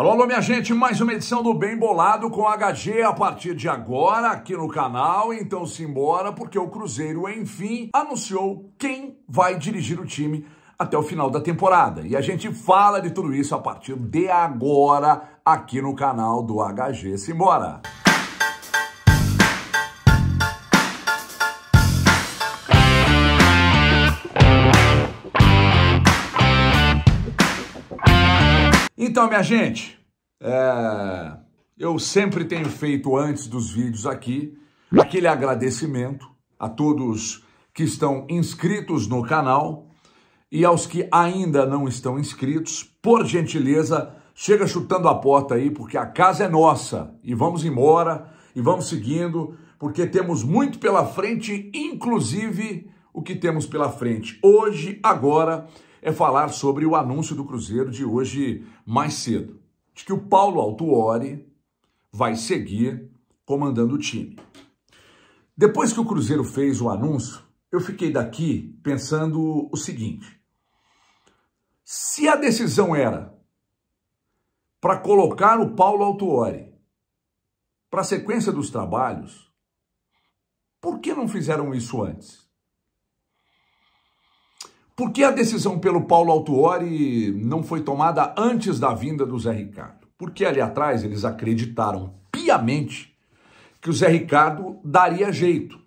Alô, alô, minha gente, mais uma edição do Bem Bolado com HG a partir de agora aqui no canal. Então simbora, porque o Cruzeiro, enfim, anunciou quem vai dirigir o time até o final da temporada. E a gente fala de tudo isso a partir de agora aqui no canal do HG. Simbora! Então, minha gente, é... eu sempre tenho feito antes dos vídeos aqui aquele agradecimento a todos que estão inscritos no canal e aos que ainda não estão inscritos, por gentileza, chega chutando a porta aí, porque a casa é nossa e vamos embora e vamos seguindo, porque temos muito pela frente, inclusive o que temos pela frente hoje, agora é falar sobre o anúncio do Cruzeiro de hoje mais cedo, de que o Paulo Altuori vai seguir comandando o time. Depois que o Cruzeiro fez o anúncio, eu fiquei daqui pensando o seguinte: se a decisão era para colocar o Paulo Altuori para a sequência dos trabalhos, por que não fizeram isso antes? Por que a decisão pelo Paulo Autuori não foi tomada antes da vinda do Zé Ricardo? Porque ali atrás eles acreditaram piamente que o Zé Ricardo daria jeito.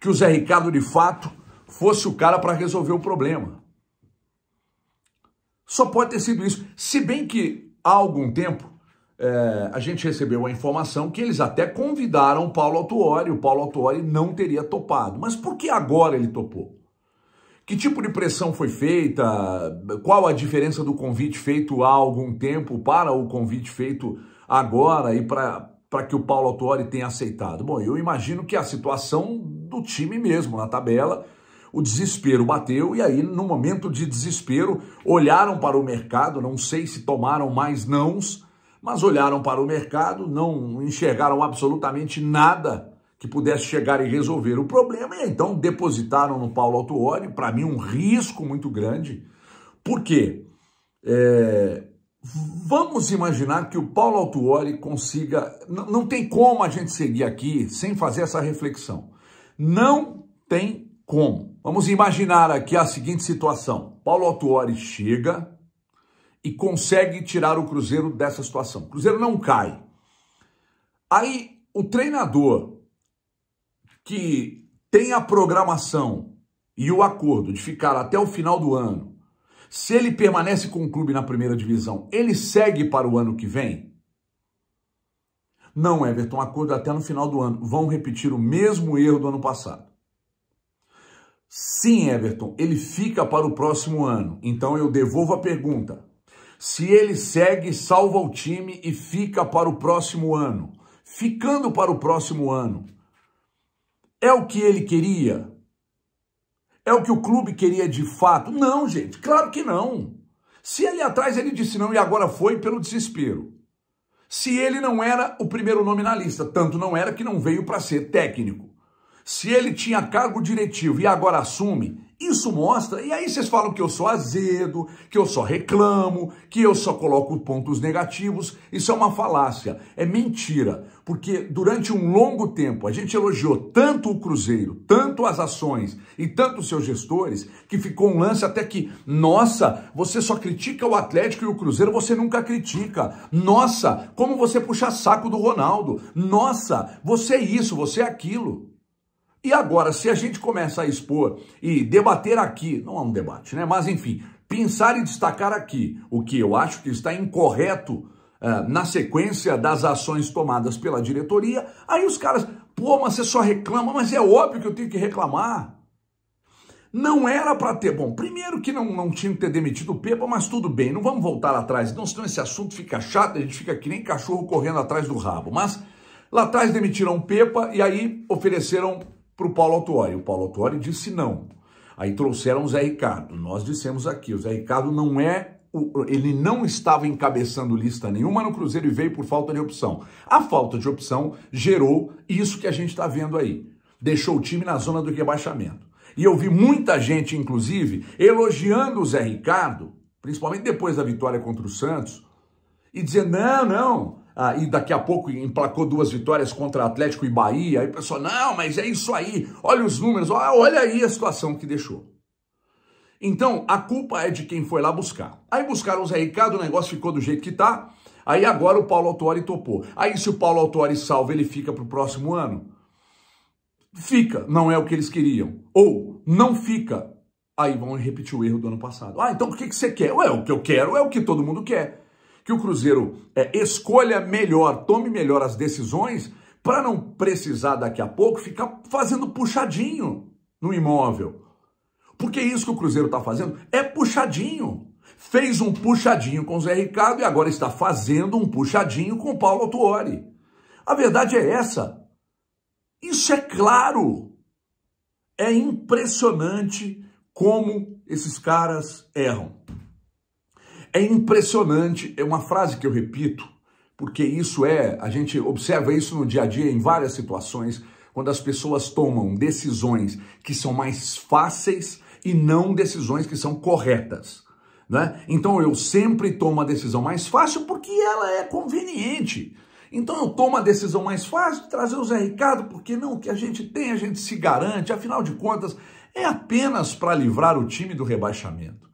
Que o Zé Ricardo, de fato, fosse o cara para resolver o problema. Só pode ter sido isso. Se bem que há algum tempo é, a gente recebeu a informação que eles até convidaram o Paulo Autuori, o Paulo Autuori não teria topado. Mas por que agora ele topou? Que tipo de pressão foi feita? Qual a diferença do convite feito há algum tempo para o convite feito agora e para que o Paulo Autori tenha aceitado? Bom, eu imagino que a situação do time mesmo na tabela, o desespero bateu e aí, no momento de desespero, olharam para o mercado, não sei se tomaram mais nãos, mas olharam para o mercado, não enxergaram absolutamente nada que pudesse chegar e resolver o problema, e então depositaram no Paulo Autuori, para mim um risco muito grande, porque é, vamos imaginar que o Paulo Autuori consiga, não, não tem como a gente seguir aqui sem fazer essa reflexão, não tem como. Vamos imaginar aqui a seguinte situação, Paulo Autuori chega e consegue tirar o Cruzeiro dessa situação, o Cruzeiro não cai, aí o treinador que tem a programação e o acordo de ficar até o final do ano, se ele permanece com o clube na primeira divisão, ele segue para o ano que vem? Não, Everton, acordo até no final do ano. Vão repetir o mesmo erro do ano passado. Sim, Everton, ele fica para o próximo ano. Então eu devolvo a pergunta. Se ele segue, salva o time e fica para o próximo ano. Ficando para o próximo ano, é o que ele queria? É o que o clube queria de fato? Não, gente, claro que não. Se ali atrás ele disse não e agora foi pelo desespero. Se ele não era o primeiro nome na lista, tanto não era que não veio para ser técnico. Se ele tinha cargo diretivo e agora assume, isso mostra, e aí vocês falam que eu sou azedo, que eu só reclamo, que eu só coloco pontos negativos. Isso é uma falácia, é mentira, porque durante um longo tempo a gente elogiou tanto o Cruzeiro, tanto as ações e tanto os seus gestores, que ficou um lance até que, nossa, você só critica o Atlético e o Cruzeiro, você nunca critica. Nossa, como você puxa saco do Ronaldo. Nossa, você é isso, você é aquilo. E agora, se a gente começa a expor e debater aqui, não é um debate, né? Mas enfim, pensar e destacar aqui o que eu acho que está incorreto uh, na sequência das ações tomadas pela diretoria, aí os caras, pô, mas você só reclama, mas é óbvio que eu tenho que reclamar. Não era para ter. Bom, primeiro que não, não tinha que ter demitido o Pepa, mas tudo bem, não vamos voltar atrás, não, senão esse assunto fica chato, a gente fica que nem cachorro correndo atrás do rabo. Mas lá atrás demitiram o Pepa e aí ofereceram para o Paulo Autuori. O Paulo Autuori disse não. Aí trouxeram o Zé Ricardo. Nós dissemos aqui, o Zé Ricardo não é, ele não estava encabeçando lista nenhuma no Cruzeiro e veio por falta de opção. A falta de opção gerou isso que a gente está vendo aí. Deixou o time na zona do rebaixamento. E eu vi muita gente, inclusive, elogiando o Zé Ricardo, principalmente depois da vitória contra o Santos, e dizendo: não, não, ah, e daqui a pouco emplacou duas vitórias contra Atlético e Bahia, aí o pessoal, não, mas é isso aí, olha os números, olha aí a situação que deixou. Então, a culpa é de quem foi lá buscar. Aí buscaram o Zé Ricardo, o negócio ficou do jeito que tá, aí agora o Paulo Autori topou. Aí se o Paulo Autori salva, ele fica pro próximo ano? Fica, não é o que eles queriam. Ou, não fica, aí vão repetir o erro do ano passado. Ah, então o que, que você quer? Ué, o que eu quero é o que todo mundo quer que o Cruzeiro é, escolha melhor, tome melhor as decisões, para não precisar daqui a pouco ficar fazendo puxadinho no imóvel. Porque isso que o Cruzeiro está fazendo é puxadinho. Fez um puxadinho com o Zé Ricardo e agora está fazendo um puxadinho com o Paulo Autuori. A verdade é essa. Isso é claro. É impressionante como esses caras erram. É impressionante, é uma frase que eu repito, porque isso é, a gente observa isso no dia a dia em várias situações, quando as pessoas tomam decisões que são mais fáceis e não decisões que são corretas. Né? Então eu sempre tomo a decisão mais fácil porque ela é conveniente. Então eu tomo a decisão mais fácil de trazer o Zé Ricardo, porque não, o que a gente tem a gente se garante, afinal de contas, é apenas para livrar o time do rebaixamento.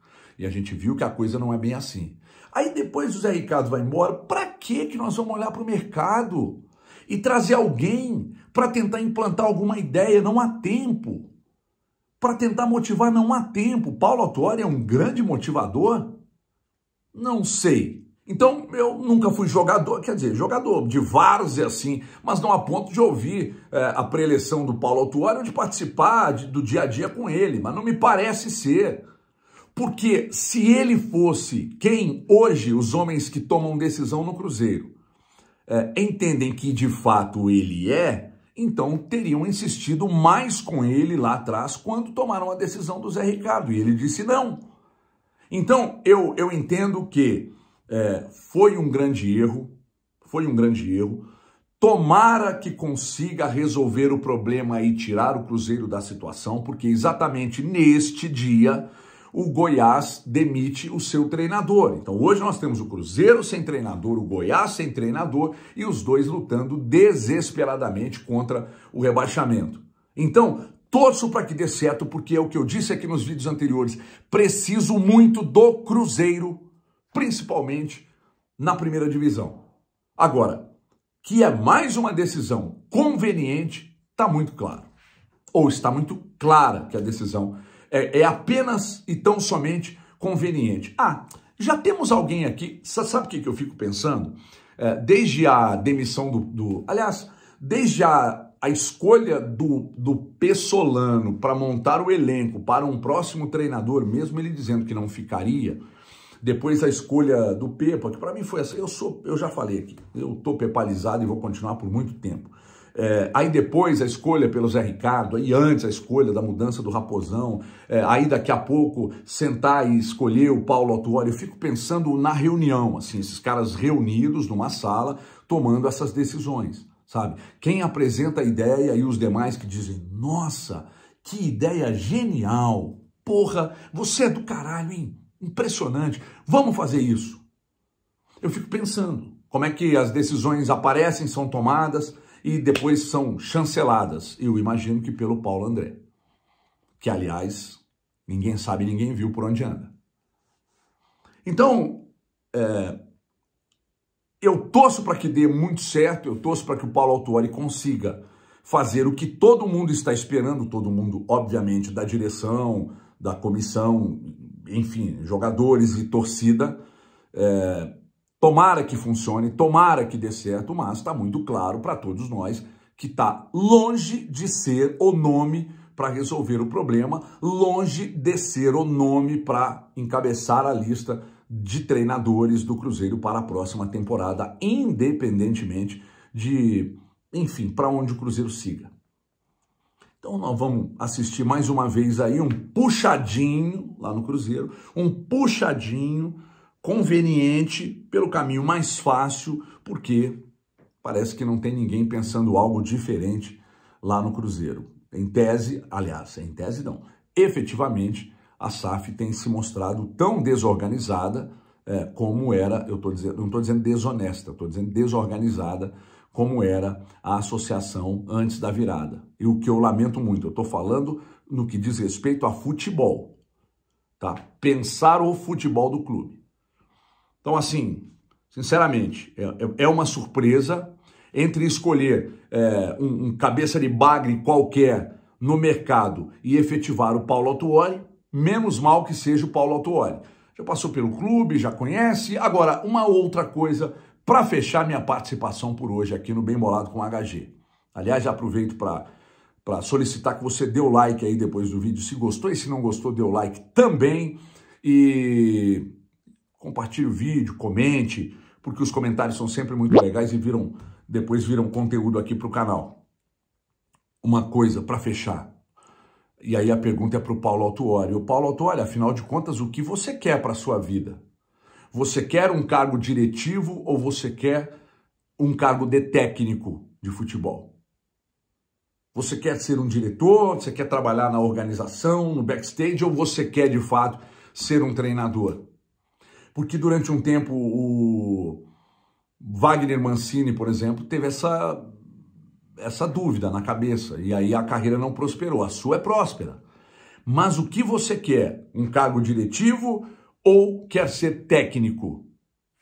E a gente viu que a coisa não é bem assim. Aí depois o Zé Ricardo vai embora, para que que nós vamos olhar para o mercado e trazer alguém para tentar implantar alguma ideia? Não há tempo. Para tentar motivar, não há tempo. Paulo Autori é um grande motivador? Não sei. Então, eu nunca fui jogador, quer dizer, jogador de vários e assim, mas não a ponto de ouvir é, a preleção do Paulo Autuori ou de participar de, do dia a dia com ele, mas não me parece ser. Porque se ele fosse quem hoje os homens que tomam decisão no Cruzeiro é, entendem que de fato ele é, então teriam insistido mais com ele lá atrás quando tomaram a decisão do Zé Ricardo. E ele disse não. Então eu, eu entendo que é, foi um grande erro, foi um grande erro. Tomara que consiga resolver o problema e tirar o Cruzeiro da situação, porque exatamente neste dia o Goiás demite o seu treinador. Então hoje nós temos o Cruzeiro sem treinador, o Goiás sem treinador e os dois lutando desesperadamente contra o rebaixamento. Então, torço para que dê certo, porque é o que eu disse aqui nos vídeos anteriores. Preciso muito do Cruzeiro, principalmente na primeira divisão. Agora, que é mais uma decisão conveniente, está muito claro. Ou está muito clara que a decisão é, é apenas e tão somente conveniente. Ah, já temos alguém aqui, sabe o que, que eu fico pensando? É, desde a demissão do, do. aliás, desde a, a escolha do, do Pessolano para montar o elenco para um próximo treinador, mesmo ele dizendo que não ficaria, depois a escolha do Pepa, que para mim foi essa. Eu sou, eu já falei aqui, eu tô pepalizado e vou continuar por muito tempo. É, aí depois a escolha pelo Zé Ricardo, aí antes a escolha da mudança do Raposão, é, aí daqui a pouco sentar e escolher o Paulo Autuori. Eu fico pensando na reunião, assim, esses caras reunidos numa sala tomando essas decisões, sabe? Quem apresenta a ideia e os demais que dizem, nossa, que ideia genial, porra, você é do caralho, hein? Impressionante, vamos fazer isso. Eu fico pensando como é que as decisões aparecem, são tomadas, e depois são chanceladas, eu imagino que pelo Paulo André, que aliás, ninguém sabe, ninguém viu por onde anda. Então, é, eu torço para que dê muito certo, eu torço para que o Paulo Autuori consiga fazer o que todo mundo está esperando, todo mundo, obviamente, da direção, da comissão, enfim, jogadores e torcida, é, Tomara que funcione, tomara que dê certo, mas está muito claro para todos nós que está longe de ser o nome para resolver o problema, longe de ser o nome para encabeçar a lista de treinadores do Cruzeiro para a próxima temporada, independentemente de, enfim, para onde o Cruzeiro siga. Então nós vamos assistir mais uma vez aí um puxadinho lá no Cruzeiro, um puxadinho conveniente, pelo caminho mais fácil, porque parece que não tem ninguém pensando algo diferente lá no Cruzeiro. Em tese, aliás, em tese não, efetivamente, a SAF tem se mostrado tão desorganizada é, como era, eu tô dizendo, não estou dizendo desonesta, estou dizendo desorganizada como era a associação antes da virada. E o que eu lamento muito, eu estou falando no que diz respeito a futebol, tá? Pensar o futebol do clube. Então, assim, sinceramente, é, é, é uma surpresa entre escolher é, um, um, cabeça de bagre qualquer no mercado e efetivar o Paulo Autuori, menos mal que seja o Paulo Autuori. Já passou pelo clube, já conhece. Agora, uma outra coisa para fechar minha participação por hoje aqui no Bem Bolado com HG. Aliás, já aproveito para para solicitar que você dê o like aí depois do vídeo, se gostou e se não gostou, dê o like também. E Compartilhe o vídeo, comente, porque os comentários são sempre muito legais e viram depois viram conteúdo aqui para o canal. Uma coisa para fechar. E aí a pergunta é para o Paulo Autuori. O Paulo Autuori, afinal de contas, o que você quer para a sua vida? Você quer um cargo diretivo ou você quer um cargo de técnico de futebol? Você quer ser um diretor, você quer trabalhar na organização, no backstage, ou você quer de fato ser um treinador? Porque durante um tempo o Wagner Mancini, por exemplo, teve essa, essa dúvida na cabeça. E aí a carreira não prosperou. A sua é próspera. Mas o que você quer? Um cargo diretivo ou quer ser técnico?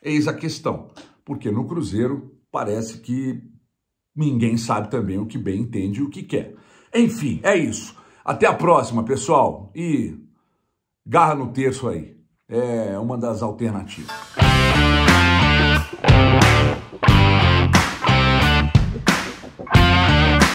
Eis a questão. Porque no Cruzeiro parece que ninguém sabe também o que bem entende e o que quer. Enfim, é isso. Até a próxima, pessoal. E garra no terço aí é uma das alternativas.